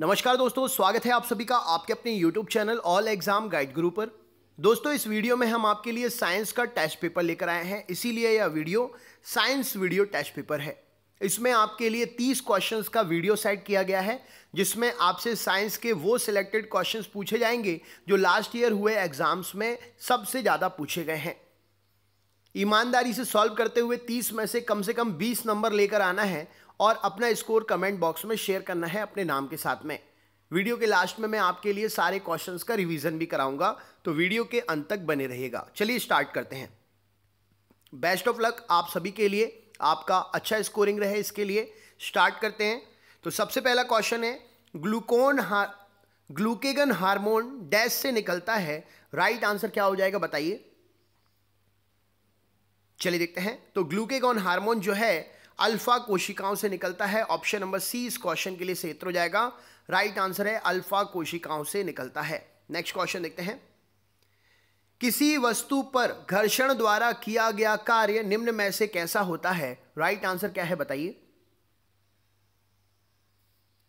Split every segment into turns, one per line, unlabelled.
नमस्कार दोस्तों स्वागत है आप सभी का आपके अपने YouTube channel All Exam Guide Guru पर दोस्तों इस वीडियो में हम आपके लिए साइंस का टेस्ट पेपर लेकर आए हैं इसीलिए यह video science video test paper है इसमें आपके लिए 30 क्वेश्चंस का वीडियो सेट किया गया है जिसमें आपसे साइंस के वो सिलेक्टेड क्वेश्चंस पूछे जाएंगे जो लास्ट ईयर हुए एग्जाम्स में सबसे ज़्यादा पूछे गए हैं ईमानदारी से सॉल्व करते हुए 30 में से कम से कम 20 नंबर लेकर आना है और अपना स्कोर कमेंट बॉक्स में शेयर करना है अपने नाम के साथ में वीडियो के लास्ट में मैं आपके लिए सारे क्वेश्चंस का रिवीजन भी कराऊंगा तो वीडियो के अंत तक बने रहिएगा चलिए स्टार्ट करते हैं बेस्ट ऑफ लक आप सभी के लिए आपका अच्छा स्कोरिंग रहे इसके लिए स्टार्ट करते हैं तो सबसे पहला क्वेश्चन है ग्लूकोन हार ग्लूकेगन हार्मोन डैश से निकलता है राइट आंसर क्या हो जाएगा बताइए चलिए देखते हैं तो ग्लूकेगन हार्मोन जो है अल्फा कोशिकाओं से निकलता है ऑप्शन नंबर सी इस क्वेश्चन के लिए उत्तर हो जाएगा राइट आंसर है अल्फा कोशिकाओं से निकलता है नेक्स्ट क्वेश्चन देखते हैं किसी वस्तु पर घर्षण द्वारा किया गया कार्य निम्न में से कैसा होता है राइट right आंसर क्या है बताइए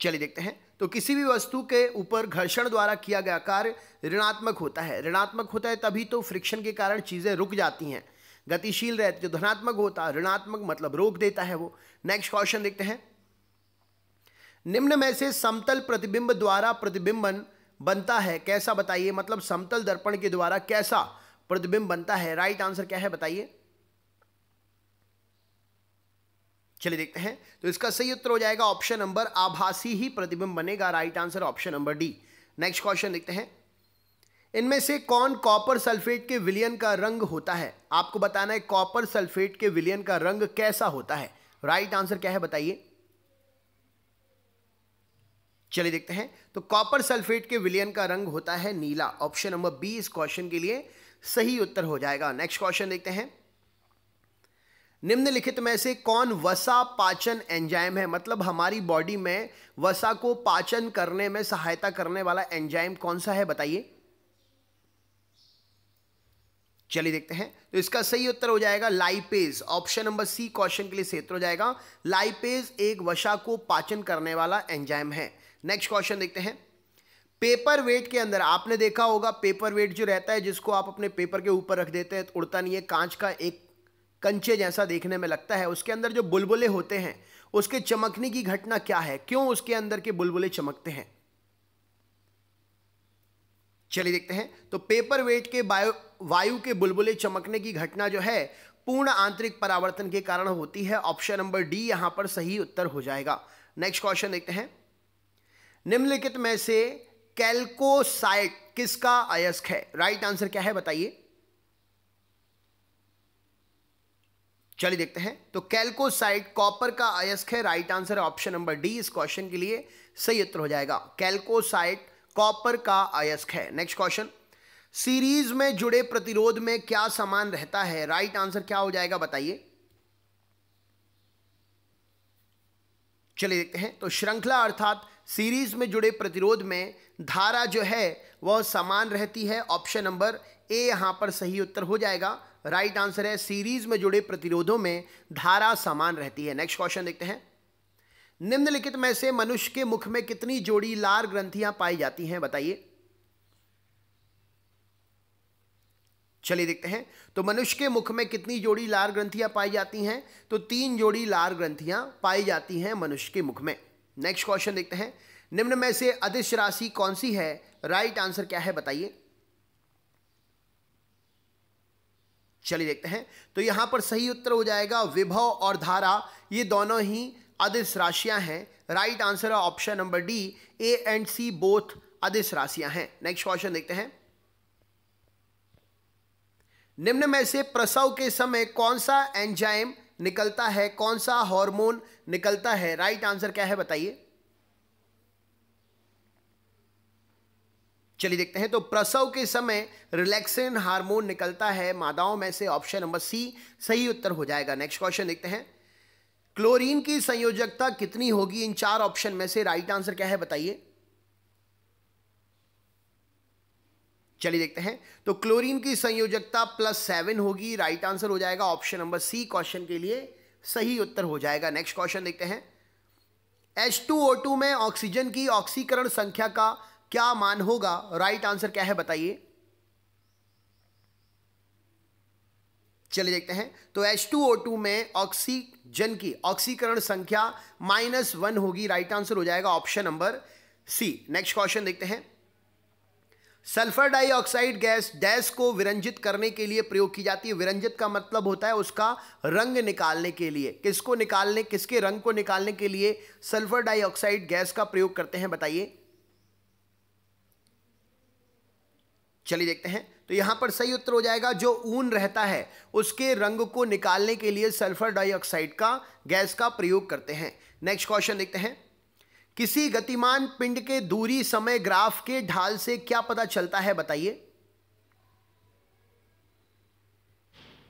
चलिए देखते हैं तो किसी भी वस्तु के ऊपर घर्षण द्वारा किया गया कार्य ऋणात्मक होता है ऋणात्मक होता है तभी तो फ्रिक्शन के कारण चीजें रुक जाती हैं गतिशील रहते जो धनात्मक होता ऋणात्मक मतलब रोक देता है वो नेक्स्ट क्वेश्चन देखते हैं निम्न में से समतल प्रतिबिंब द्वारा प्रतिबिंबन बनता है कैसा बताइए मतलब समतल दर्पण के द्वारा कैसा प्रतिबिंब बनता है राइट आंसर क्या है बताइए चलिए देखते हैं तो इसका सही उत्तर हो जाएगा ऑप्शन नंबर आभासी ही प्रतिबिंब बनेगा right answer option number D next question देखते हैं इनमें से कौन कॉपर सल्फेट के विलियन का रंग होता है आपको बताना है कॉपर सल्फेट के विलियन का रंग कैसा होता है राइट right आंसर क्या है बताइए चलिए देखते हैं तो कॉपर सल्फेट के विलियन का रंग होता है नीला ऑप्शन नंबर बी इस क्वेश्चन के लिए सही उत्तर हो जाएगा नेक्स्ट क्वेश्चन देखते हैं निम्नलिखित में से कौन वसा पाचन एंजाइम है मतलब हमारी बॉडी में वसा को पाचन करने में सहायता करने वाला एंजाइम कौन सा है बताइए चलिए देखते हैं तो इसका सही उत्तर हो जाएगा lipase option number C question के लिए सही उत्तर हो जाएगा लाइपेज एक वशा को पाचन करने वाला एंजाइम है नेक्स्ट क्वेश्चन देखते हैं पेपर वेट के अंदर आपने देखा होगा पेपर वेट जो रहता है जिसको आप अपने पेपर के ऊपर रख देते हैं तो उड़ता नहीं है कांच का एक कंचे जैसा देखने में लगता है उसके अंदर जो बुलबुले होते हैं उसके चमकने की घटना क्या है क्यों उसके अंदर के बुलबुले चमकते हैं चलिए देखते हैं तो पेपर वेट के वायु वायु के बुलबुले चमकने की घटना जो है पूर्ण आंतरिक परावर्तन के कारण होती है ऑप्शन नंबर डी यहां पर सही उत्तर हो जाएगा नेक्स्ट क्वेश्चन देखते हैं निम्नलिखित में से कैल्कोसाइट किसका अयस्क है राइट right आंसर क्या है बताइए चलिए देखते हैं तो कैल्कोसाइट कॉपर का अयस्क है right answer option number D इस क्वेश्चन के लिए सही उत्तर हो जाएगा कैल्कोसाइट कॉपर का अयस्क है नेक्स्ट क्वेश्चन सीरीज में जुड़े प्रतिरोध में क्या समान रहता है राइट right आंसर क्या हो जाएगा बताइए चलिए देखते हैं तो श्रृंखला अर्थात सीरीज में जुड़े प्रतिरोध में धारा जो है वह समान रहती है ऑप्शन नंबर ए यहां पर सही उत्तर हो जाएगा राइट right आंसर है सीरीज में जुड़े प्रतिरोधों में धारा समान रहती है नेक्स्ट क्वेश्चन देखते हैं निम्नलिखित में से मनुष्य के मुख में कितनी जोड़ी लार ग्रंथियां पाई जाती हैं बताइए चलिए देखते हैं तो मनुष्य के मुख में कितनी जोड़ी लार ग्रंथियां पाई जाती हैं तो तीन जोड़ी लार ग्रंथियां पाई जाती हैं मनुष्य के मुख में नेक्स्ट क्वेश्चन देखते हैं निम्न में से अदिश राशि कौन सी है राइट आंसर क्या है बताइए चलिए देखते हैं तो यहां पर सही उत्तर हो जाएगा विभव और धारा ये दोनों ही अदिश राशियां हैं राइट आंसर है option number D A and C both अदिश राशियां हैं नेक्स्ट क्वेश्चन देखते हैं निम्न में से प्रसव के समय कौन सा एंजाइम निकलता है कौन सा हार्मोन निकलता है राइट आंसर क्या है बताइए चलिए देखते हैं तो प्रसव के समय रिलैक्सिन हार्मोन निकलता है मादाओं में से ऑप्शन नंबर सी सही उत्तर हो जाएगा नेक्स्ट क्वेश्चन देखते हैं क्लोरीन की संयोजकता कितनी होगी इन चार ऑप्शन में से राइट आंसर क्या है बताइए चलिए देखते हैं तो क्लोरीन की संयोजकता प्लस सेवन होगी राइट आंसर हो जाएगा ऑप्शन नंबर सी क्वेश्चन के लिए सही उत्तर हो जाएगा नेक्स्ट क्वेश्चन देखते हैं H2O2 में ऑक्सीजन की ऑक्सीकरण संख्या का क्या मान होगा राइट आंसर क्या है बताइए चले देखते हैं तो H2O2 में ऑक्सीजन की ऑक्सीकरण संख्या माइनस वन होगी राइट आंसर हो जाएगा option number C next question देखते हैं सल्फर डाइऑक्साइड गैस डैश को विरंजित करने के लिए प्रयोग की जाती है विरंजित का मतलब होता है उसका रंग निकालने के लिए किसको निकालने किसके रंग को निकालने के लिए सल्फर डाइऑक्साइड गैस का प्रयोग करते हैं बताइए चलिए देखते हैं तो यहां पर सही उत्तर हो जाएगा जो ऊन रहता है उसके रंग को निकालने के लिए सल्फर डाइऑक्साइड का गैस का प्रयोग करते हैं नेक्स्ट क्वेश्चन देखते हैं किसी गतिमान पिंड के दूरी समय ग्राफ के ढाल से क्या पता चलता है बताइए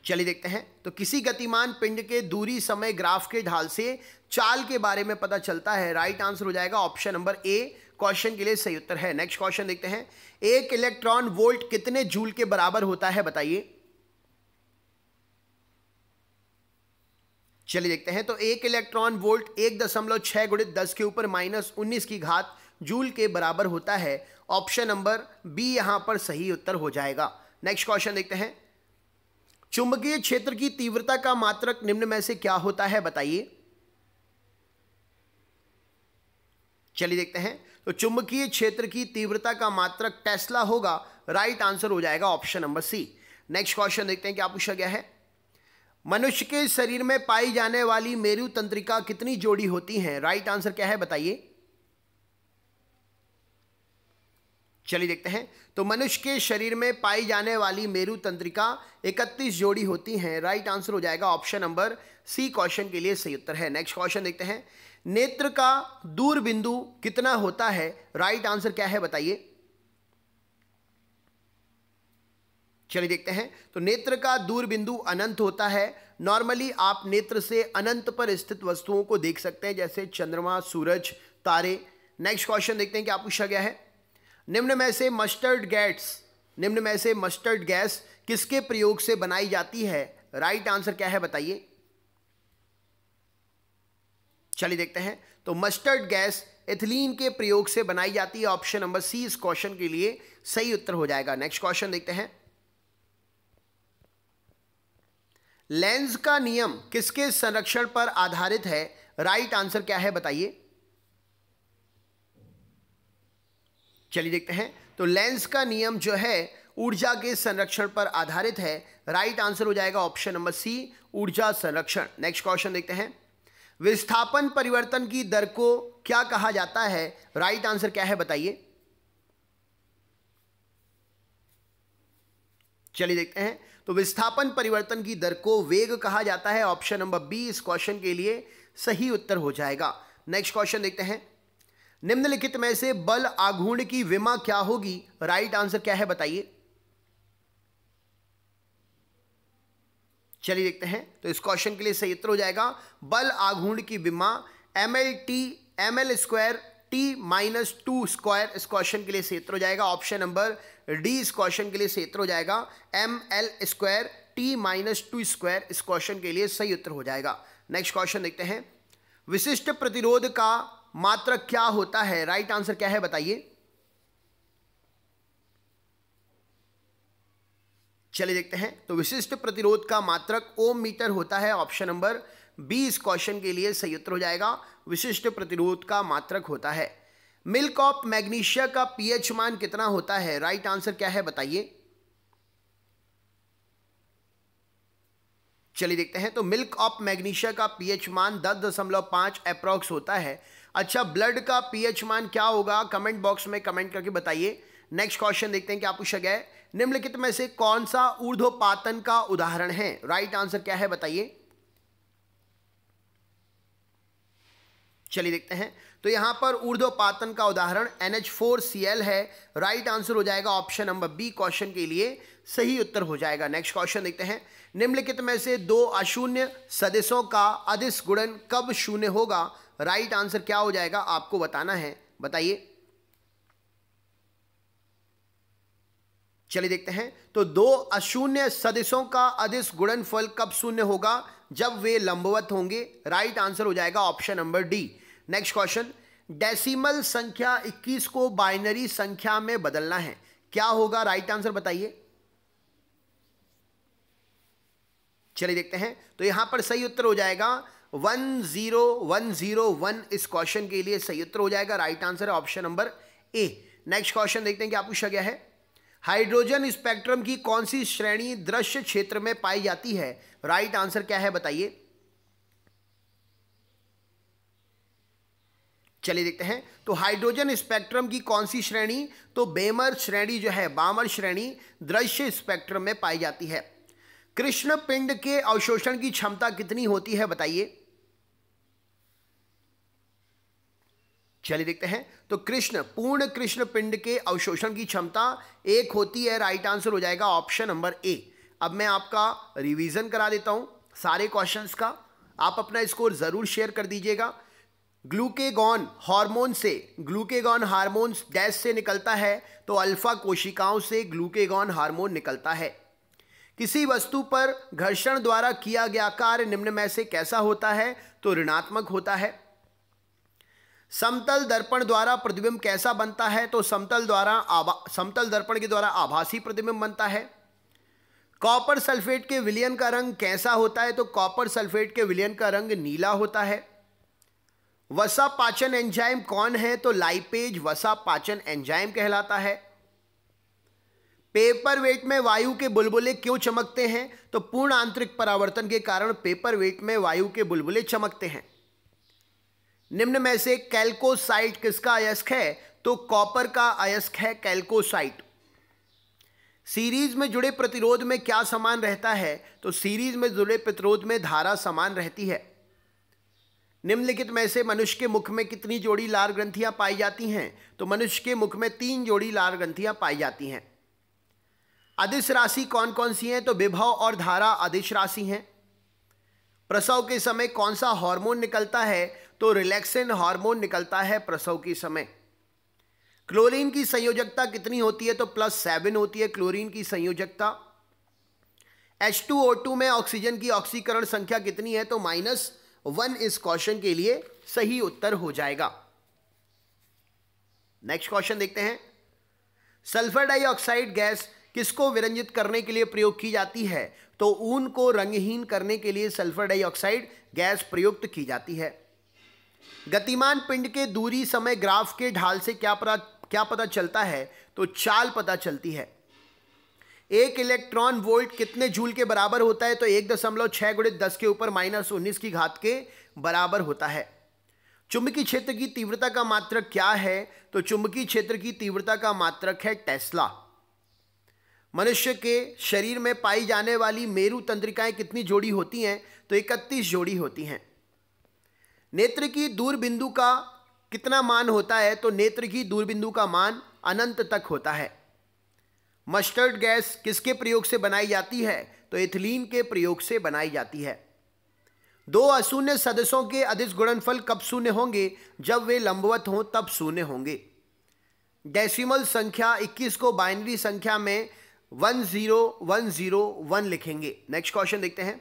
चलिए देखते हैं तो किसी गतिमान पिंड के दूरी समय ग्राफ के ढाल से चाल के बारे में पता चलता है राइट आंसर हो जाएगा ऑप्शन नंबर ए क्वेश्चन के लिए सही उत्तर है नेक्स्ट क्वेश्चन देखते हैं एक इलेक्ट्रॉन वोल्ट कितने जूल के बराबर होता है बताइए चलिए देखते हैं तो एक इलेक्ट्रॉन वोल्ट एक दशमलव छह गुणित दस के ऊपर माइनस उन्नीस की घात जूल के बराबर होता है ऑप्शन नंबर बी यहां पर सही उत्तर हो जाएगा नेक्स्ट क्वेश्चन देखते हैं चुंबकीय क्षेत्र की तीव्रता का मात्रक निम्न में से क्या होता है बताइए चलिए देखते हैं तो चुंबकीय क्षेत्र की तीव्रता का मात्रक टेस्ला होगा राइट आंसर हो जाएगा option number C next question देखते हैं क्या पूछा गया है मनुष्य के शरीर में पाई जाने वाली मेरु तंत्रिका कितनी जोड़ी होती हैं राइट आंसर क्या है बताइए चलिए देखते हैं तो मनुष्य के शरीर में पाई जाने वाली मेरु तंत्रिका 31 जोड़ी होती हैं राइट आंसर हो जाएगा ऑप्शन नंबर सी क्वेश्चन के लिए सही उत्तर है नेक्स्ट क्वेश्चन देखते हैं नेत्र का दूर बिंदु कितना होता है राइट आंसर क्या है बताइए चलिए देखते हैं तो नेत्र का दूर बिंदु अनंत होता है नॉर्मली आप नेत्र से अनंत पर स्थित वस्तुओं को देख सकते हैं जैसे चंद्रमा सूरज तारे नेक्स्ट क्वेश्चन देखते हैं क्या पूछा गया है निम्न में से मस्टर्ड गैट्स निम्न में से मस्टर्ड गैस किसके प्रयोग से बनाई जाती है राइट आंसर क्या है बताइए चलिए देखते हैं तो मस्टर्ड गैस एथिलीन के प्रयोग से बनाई जाती है ऑप्शन नंबर सी इस क्वेश्चन के लिए सही उत्तर हो जाएगा नेक्स्ट क्वेश्चन देखते हैं लेंस का नियम किसके संरक्षण पर आधारित है राइट right आंसर क्या है बताइए चलिए देखते हैं तो लेंस का नियम जो है ऊर्जा के संरक्षण पर आधारित है राइट right आंसर हो जाएगा ऑप्शन नंबर सी ऊर्जा संरक्षण नेक्स्ट क्वेश्चन देखते हैं विस्थापन परिवर्तन की दर को क्या कहा जाता है राइट आंसर क्या है बताइए चलिए देखते हैं तो विस्थापन परिवर्तन की दर को वेग कहा जाता है ऑप्शन नंबर बी इस क्वेश्चन के लिए सही उत्तर हो जाएगा नेक्स्ट क्वेश्चन देखते हैं निम्नलिखित में से बल आघूर्ण की विमा क्या होगी राइट आंसर क्या है बताइए चलिए देखते हैं तो इस क्वेश्चन के लिए सही उत्तर हो जाएगा बल आघूर्ण की विमा M L T M L square T minus two square इस क्वेश्चन के लिए सही उत्तर हो जाएगा ऑप्शन नंबर डी इस क्वेश्चन के लिए सही उत्तर हो जाएगा M L square T minus two square इस क्वेश्चन के लिए सही उत्तर हो जाएगा नेक्स्ट क्वेश्चन देखते हैं विशिष्ट प्रतिरोध का मात्रक क्या होता है राइट right आंसर क्या है बताइए चले देखते हैं तो विशिष्ट प्रतिरोध का मात्रक ओम मीटर होता है ऑप्शन नंबर बी इस क्वेश्चन के लिए सही उत्तर हो जाएगा विशिष्ट प्रतिरोध का मात्रक होता है मिल्क ऑफ मैग्नीशिया का पीएच मान कितना होता है राइट right आंसर क्या है बताइए चलिए देखते हैं तो मिल्क ऑफ मैग्नीशिया का पीएच मान दस दशमलव पांच अप्रॉक्स होता है अच्छा ब्लड का पीएच मान क्या होगा कमेंट बॉक्स में कमेंट करके बताइए नेक्स्ट क्वेश्चन देखते हैं क्या पूछा गया है निम्नलिखित में से कौन सा ऊर्ध्वपातन का उदाहरण है राइट आंसर क्या है बताइए चलिए देखते हैं तो यहां पर ऊर्ध्वपातन का उदाहरण NH4Cl है राइट आंसर हो जाएगा ऑप्शन नंबर बी क्वेश्चन के लिए सही उत्तर हो जाएगा नेक्स्ट क्वेश्चन देखते हैं निम्नलिखित में से दो अशून्य सदस्यों का अधिस गुणन कब शून्य होगा राइट आंसर क्या हो जाएगा आपको बताना है बताइए चलिए देखते हैं तो दो अशून्य सदस्यों का अदिश गुणनफल कब शून्य होगा जब वे लंबवत होंगे राइट आंसर हो जाएगा option number D next question decimal संख्या 21 को बाइनरी संख्या में बदलना है क्या होगा राइट आंसर बताइए चलिए देखते हैं तो यहां पर सही उत्तर हो जाएगा one zero one zero one इस क्वेश्चन के लिए सही उत्तर हो जाएगा right answer option number A next question देखते हैं क्या पूछा गया है हाइड्रोजन स्पेक्ट्रम की कौन सी श्रेणी दृश्य क्षेत्र में पाई जाती है राइट right आंसर क्या है बताइए चलिए देखते हैं तो हाइड्रोजन स्पेक्ट्रम की कौन सी श्रेणी तो बेमर श्रेणी जो है बामर श्रेणी दृश्य स्पेक्ट्रम में पाई जाती है कृष्ण पिंड के अवशोषण की क्षमता कितनी होती है बताइए चलिए देखते हैं तो कृष्ण पूर्ण कृष्ण पिंड के अवशोषण की क्षमता एक होती है राइट आंसर हो जाएगा ऑप्शन नंबर ए अब मैं आपका रिवीजन करा देता हूं सारे क्वेश्चंस का आप अपना स्कोर ज़रूर शेयर कर दीजिएगा ग्लूकेगॉन हार्मोन से ग्लूकेगॉन हार्मोन्स डैश से निकलता है तो अल्फा कोशिकाओं से ग्लूकेगॉन हार्मोन निकलता है किसी वस्तु पर घर्षण द्वारा किया गया कार्य निम्न में से कैसा होता है तो ऋणात्मक होता है समतल दर्पण द्वारा प्रतिबिंब कैसा बनता है तो समतल द्वारा आभा समतल दर्पण के द्वारा आभासी प्रतिबिंब बनता है कॉपर सल्फेट के विलयन का रंग कैसा होता है तो कॉपर सल्फेट के विलयन का रंग नीला होता है वसा पाचन एंजाइम कौन है तो लाइपेज वसा पाचन एंजाइम कहलाता है पेपर वेट में वायु के बुलबुले क्यों चमकते हैं तो पूर्ण आंतरिक परावर्तन के कारण पेपर वेट में वायु के बुलबुले चमकते हैं निम्न में से कैल्कोसाइट किसका अयस्क है तो कॉपर का अयस्क है कैल्कोसाइट सीरीज में जुड़े प्रतिरोध में क्या समान रहता है तो सीरीज में जुड़े प्रतिरोध में धारा समान रहती है निम्नलिखित में से मनुष्य के मुख में कितनी जोड़ी लार ग्रंथियां पाई जाती हैं तो मनुष्य के मुख में तीन जोड़ी लार ग्रंथियां पाई जाती हैं अधिश राशि कौन कौन सी हैं तो विभव और धारा अधिश राशि हैं प्रसव के समय कौन सा हार्मोन निकलता है तो रिलैक्सिन हार्मोन निकलता है प्रसव के समय क्लोरीन की संयोजकता कितनी होती है तो प्लस सेवन होती है क्लोरीन की संयोजकता एच टू ओ टू में ऑक्सीजन की ऑक्सीकरण संख्या कितनी है तो माइनस वन इस क्वेश्चन के लिए सही उत्तर हो जाएगा नेक्स्ट क्वेश्चन देखते हैं सल्फर डाइऑक्साइड गैस किसको विरंजित करने के लिए प्रयोग की जाती है तो ऊन को रंगहीन करने के लिए सल्फर डाइऑक्साइड गैस प्रयुक्त की जाती है गतिमान पिंड के दूरी समय ग्राफ के ढाल से क्या पता क्या पता चलता है तो चाल पता चलती है एक इलेक्ट्रॉन वोल्ट कितने झूल के बराबर होता है तो एक दशमलव छह गुणित दस के ऊपर माइनस उन्नीस की घात के बराबर होता है चुंबकीय क्षेत्र की तीव्रता का मात्रक क्या है तो चुंबकीय क्षेत्र की तीव्रता का मात्रक है टेस्ला मनुष्य के शरीर में पाई जाने वाली मेरु तंत्रिकाएं कितनी जोड़ी होती हैं तो इकतीस जोड़ी होती हैं नेत्र की दूर बिंदु का कितना मान होता है तो नेत्र की दूर बिंदु का मान अनंत तक होता है मस्टर्ड गैस किसके प्रयोग से बनाई जाती है तो एथिलीन के प्रयोग से बनाई जाती है दो अशून्य सदस्यों के अधिस गुणनफल कब शून्य होंगे जब वे लंबवत हों तब शून्य होंगे डेसिमल संख्या 21 को बाइनरी संख्या में 10101 लिखेंगे नेक्स्ट क्वेश्चन देखते हैं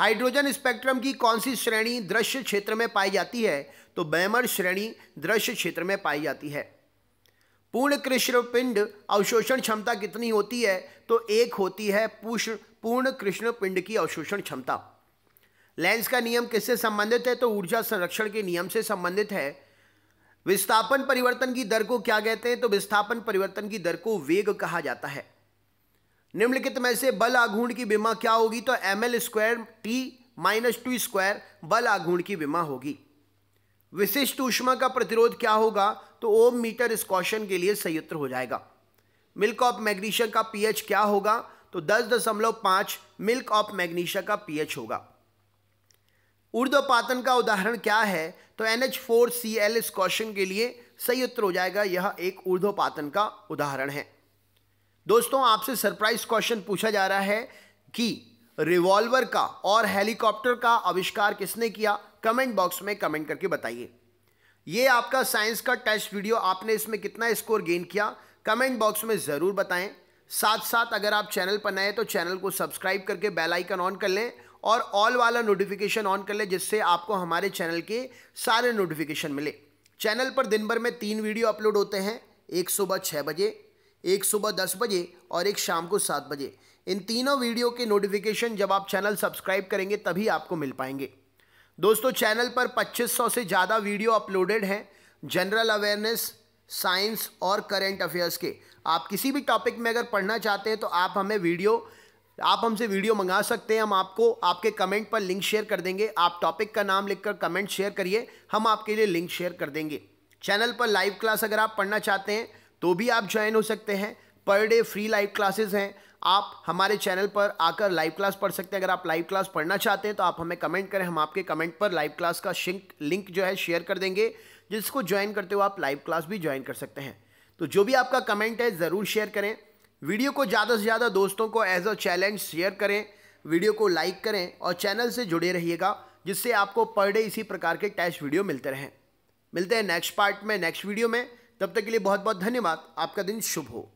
हाइड्रोजन स्पेक्ट्रम की कौन सी श्रेणी दृश्य क्षेत्र में पाई जाती है तो बैमर श्रेणी दृश्य क्षेत्र में पाई जाती है पूर्ण कृष्ण पिंड अवशोषण क्षमता कितनी होती है तो एक होती है पुष्ण पूर्ण कृष्ण पिंड की अवशोषण क्षमता लेंस का नियम किससे संबंधित है तो ऊर्जा संरक्षण के नियम से संबंधित है विस्थापन परिवर्तन की दर को क्या कहते हैं तो विस्थापन परिवर्तन की दर को वेग कहा जाता है निम्नलिखित में से बल आघूर्ण की बीमा क्या होगी तो M L square T minus two square बल आघूर्ण की बीमा होगी विशिष्ट ऊष्मा का प्रतिरोध क्या होगा तो ओम मीटर इस क्वेश्चन के लिए संयुत्र हो जाएगा मिल्क ऑफ मैग्नीशियम का पीएच क्या होगा तो दस दशमलव पांच मिल्क ऑफ मैग्नीशिया का पीएच होगा ऊर्ध्वपातन का उदाहरण क्या है तो N H four C L इस क्वेश्चन के लिए संयुक्त हो जाएगा यह एक ऊर्ध्वपातन का उदाहरण है दोस्तों आपसे सरप्राइज क्वेश्चन पूछा जा रहा है कि रिवॉल्वर का और हेलीकॉप्टर का आविष्कार किसने किया कमेंट बॉक्स में कमेंट करके बताइए ये आपका साइंस का टेस्ट वीडियो आपने इसमें कितना स्कोर गेन किया कमेंट बॉक्स में ज़रूर बताएं साथ साथ अगर आप चैनल पर नए तो चैनल को सब्सक्राइब करके बेल आइकन ऑन कर लें और ऑल वाला नोटिफिकेशन ऑन कर लें जिससे आपको हमारे चैनल के सारे नोटिफिकेशन मिले चैनल पर दिन भर में तीन वीडियो अपलोड होते हैं एक सुबह छः बजे एक सुबह दस बजे और एक शाम को सात बजे इन तीनों वीडियो के नोटिफिकेशन जब आप चैनल सब्सक्राइब करेंगे तभी आपको मिल पाएंगे दोस्तों चैनल पर 2500 से ज़्यादा वीडियो अपलोडेड हैं जनरल अवेयरनेस साइंस और करेंट अफेयर्स के आप किसी भी टॉपिक में अगर पढ़ना चाहते हैं तो आप हमें वीडियो आप हमसे वीडियो मंगा सकते हैं हम आपको आपके कमेंट पर लिंक शेयर कर देंगे आप टॉपिक का नाम लिखकर कमेंट शेयर करिए हम आपके लिए लिंक शेयर कर देंगे चैनल पर लाइव क्लास अगर आप पढ़ना चाहते हैं तो भी आप ज्वाइन हो सकते हैं per day free live classes हैं आप हमारे चैनल पर आकर लाइव क्लास पढ़ सकते हैं अगर आप लाइव क्लास पढ़ना चाहते हैं तो आप हमें कमेंट करें हम आपके कमेंट पर लाइव क्लास का शिंक लिंक जो है शेयर कर देंगे जिसको ज्वाइन करते हुए आप लाइव क्लास भी ज्वाइन कर सकते हैं तो जो भी आपका कमेंट है ज़रूर शेयर करें वीडियो को ज़्यादा से ज़्यादा दोस्तों को एज अ चैलेंज शेयर करें वीडियो को लाइक करें और चैनल से जुड़े रहिएगा जिससे आपको पर डे इसी प्रकार के टेस्ट वीडियो मिलते रहें मिलते हैं नेक्स्ट पार्ट में नेक्स्ट वीडियो में तब तक के लिए बहुत बहुत धन्यवाद आपका दिन शुभ हो